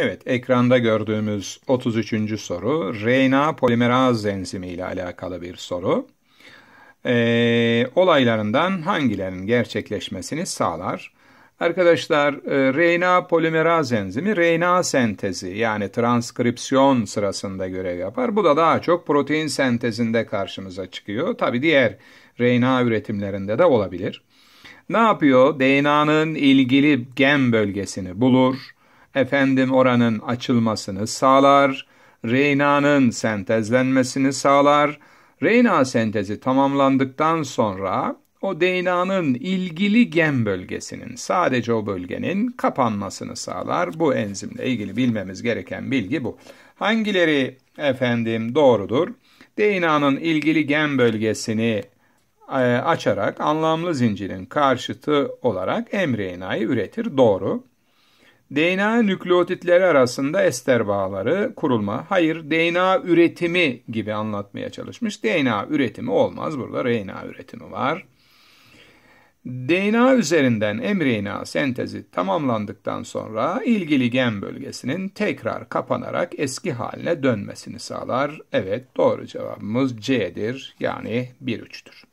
Evet, ekranda gördüğümüz 33. soru RNA polimeraz enzimi ile alakalı bir soru. Ee, olaylarından hangilerinin gerçekleşmesini sağlar? Arkadaşlar e, RNA polimeraz enzimi RNA sentezi yani transkripsiyon sırasında görev yapar. Bu da daha çok protein sentezinde karşımıza çıkıyor. Tabi diğer RNA üretimlerinde de olabilir. Ne yapıyor? DNA'nın ilgili gen bölgesini bulur efendim oranın açılmasını sağlar, Reyna'nın sentezlenmesini sağlar. Reyna sentezi tamamlandıktan sonra o DNA'nın ilgili gen bölgesinin sadece o bölgenin kapanmasını sağlar. Bu enzimle ilgili bilmemiz gereken bilgi bu. Hangileri efendim doğrudur? DNA'nın ilgili gen bölgesini e, açarak anlamlı zincirin karşıtı olarak mRNA'yı üretir. Doğru. DNA nükleotitleri arasında ester bağları kurulma, hayır DNA üretimi gibi anlatmaya çalışmış. DNA üretimi olmaz burada RNA üretimi var. DNA üzerinden mRNA sentezi tamamlandıktan sonra ilgili gen bölgesinin tekrar kapanarak eski haline dönmesini sağlar. Evet doğru cevabımız C'dir yani 1-3'tür.